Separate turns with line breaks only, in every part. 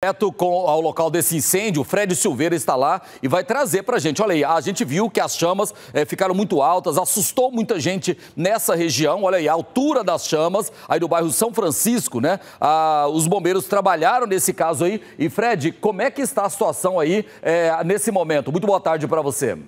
Direto com, ao local desse incêndio, o Fred Silveira está lá e vai trazer para a gente. Olha aí, a gente viu que as chamas é, ficaram muito altas, assustou muita gente nessa região. Olha aí, a altura das chamas, aí do bairro São Francisco, né? Ah, os bombeiros trabalharam nesse caso aí. E Fred, como é que está a situação aí é, nesse momento? Muito boa tarde para você.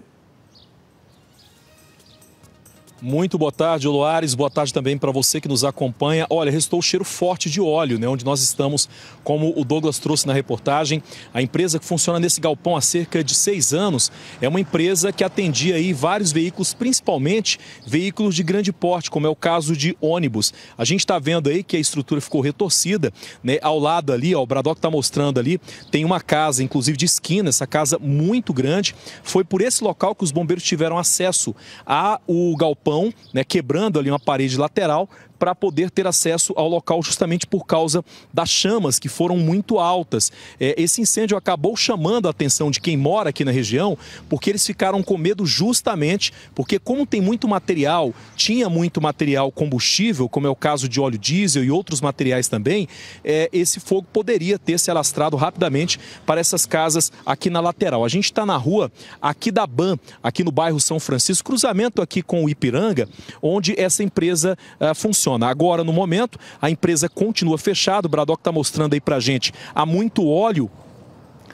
Muito boa tarde, Luares. Boa tarde também para você que nos acompanha. Olha, restou o cheiro forte de óleo, né? Onde nós estamos, como o Douglas trouxe na reportagem. A empresa que funciona nesse galpão há cerca de seis anos é uma empresa que atendia aí vários veículos, principalmente veículos de grande porte, como é o caso de ônibus. A gente está vendo aí que a estrutura ficou retorcida, né? Ao lado ali, ó, o Bradock está mostrando ali, tem uma casa, inclusive de esquina, essa casa muito grande. Foi por esse local que os bombeiros tiveram acesso ao galpão galpão, né, quebrando ali uma parede lateral para poder ter acesso ao local justamente por causa das chamas que foram muito altas. É, esse incêndio acabou chamando a atenção de quem mora aqui na região, porque eles ficaram com medo justamente porque como tem muito material, tinha muito material combustível, como é o caso de óleo diesel e outros materiais também, é, esse fogo poderia ter se alastrado rapidamente para essas casas aqui na lateral. A gente está na rua aqui da Ban, aqui no bairro São Francisco, cruzamento aqui com o Ipiranga, onde essa empresa uh, funciona funciona. Agora, no momento, a empresa continua fechada. O Braddock está mostrando aí para gente. Há muito óleo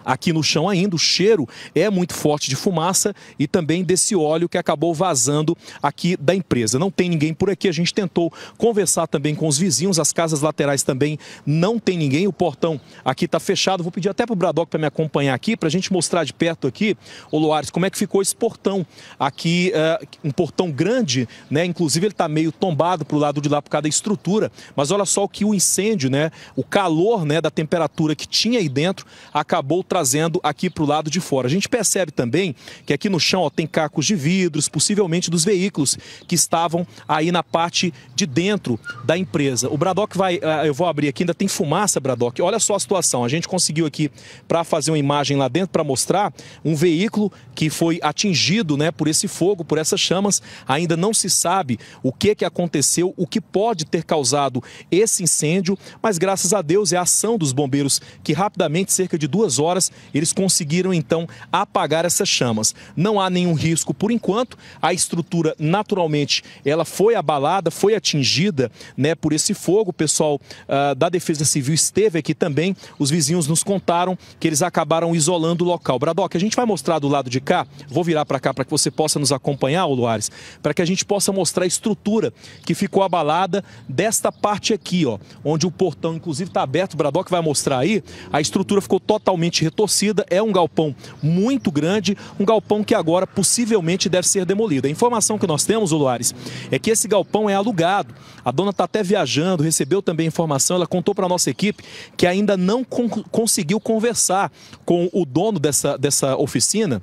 aqui no chão ainda. O cheiro é muito forte de fumaça e também desse óleo que acabou vazando aqui da empresa. Não tem ninguém por aqui. A gente tentou conversar também com os vizinhos. As casas laterais também não tem ninguém. O portão aqui está fechado. Vou pedir até para o Bradock para me acompanhar aqui, para a gente mostrar de perto aqui, o Luares como é que ficou esse portão aqui, uh, um portão grande, né? Inclusive ele está meio tombado para o lado de lá por causa da estrutura. Mas olha só o que o incêndio, né? O calor, né? Da temperatura que tinha aí dentro acabou trazendo aqui para o lado de fora. A gente percebe também que aqui no chão ó, tem cacos de vidros, possivelmente dos veículos que estavam aí na parte de dentro da empresa. O Bradock vai, eh, eu vou abrir aqui, ainda tem fumaça, Bradock. Olha só a situação. A gente conseguiu aqui para fazer uma imagem lá dentro para mostrar um veículo que foi atingido, né, por esse fogo, por essas chamas. Ainda não se sabe o que que aconteceu, o que pode ter causado esse incêndio, mas graças a Deus é a ação dos bombeiros que rapidamente, cerca de duas horas, chamas. Eles conseguiram então apagar essas chamas. Não há nenhum risco por enquanto. A estrutura naturalmente ela foi abalada, foi atingida, né, por esse fogo. O pessoal uh, da Defesa Civil esteve aqui também. Os vizinhos nos contaram que eles acabaram isolando o local. Bradock, a gente vai mostrar do lado de cá. Vou virar para cá para que você possa nos acompanhar, Luares, para que a gente possa mostrar a estrutura que ficou abalada desta parte aqui, ó, onde o portão inclusive está aberto. O Bradock vai mostrar aí. A estrutura ficou totalmente retorcida. É um galpão muito grande, um galpão que agora possivelmente deve ser demolido. A informação que nós temos, Luares, é que esse galpão é alugado. A dona está até viajando, recebeu também informação, ela contou para a nossa equipe que ainda não con conseguiu conversar com o dono dessa, dessa oficina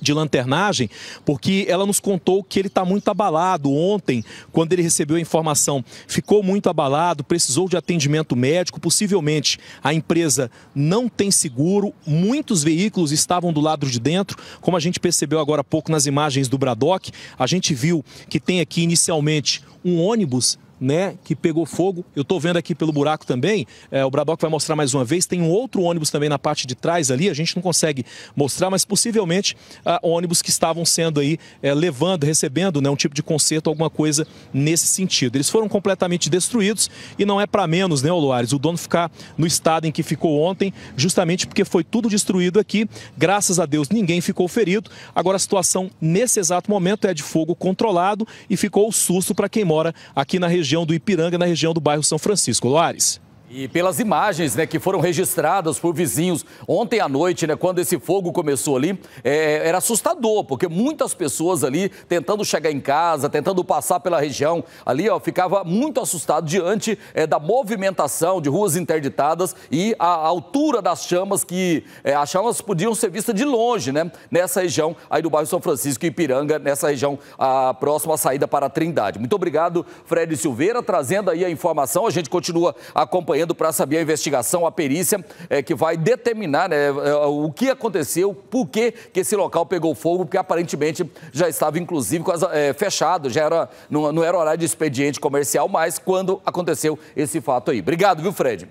de lanternagem, porque ela nos contou que ele está muito abalado. Ontem, quando ele recebeu a informação, ficou muito abalado, precisou de atendimento médico. Possivelmente a empresa não tem seguro, muitos veículos estavam do lado de dentro, como a gente percebeu agora há pouco nas imagens do Bradock. A gente viu que tem aqui inicialmente um ônibus né, que pegou fogo. Eu estou vendo aqui pelo buraco também, é, o Bradock vai mostrar mais uma vez. Tem um outro ônibus também na parte de trás ali, a gente não consegue mostrar, mas possivelmente ah, ônibus que estavam sendo aí é, levando, recebendo né, um tipo de conserto, alguma coisa nesse sentido. Eles foram completamente destruídos e não é para menos, né, Oluares, o dono ficar no estado em que ficou ontem, justamente porque foi tudo destruído aqui. Graças a Deus ninguém ficou ferido. Agora a situação nesse exato momento é de fogo controlado e ficou o susto para quem mora aqui na região região do Ipiranga, na região do bairro São Francisco. Loares. E
pelas imagens né, que foram registradas por vizinhos ontem à noite, né, quando esse fogo começou ali, é, era assustador, porque muitas pessoas ali tentando chegar em casa, tentando passar pela região, ali ó, ficava muito assustado diante é, da movimentação de ruas interditadas e a altura das chamas, que é, as chamas podiam ser vistas de longe, né, nessa região aí do bairro São Francisco e Ipiranga, nessa região a, próxima à saída para a Trindade. Muito obrigado, Fred Silveira, trazendo aí a informação, a gente continua acompanhando Macedo para saber a investigação, a perícia é, que vai determinar né, é, o que aconteceu, por que, que esse local pegou fogo, porque aparentemente já estava inclusive é, fechado, já era, não, não era horário de expediente comercial, mas quando aconteceu esse fato aí. Obrigado, viu, Fred?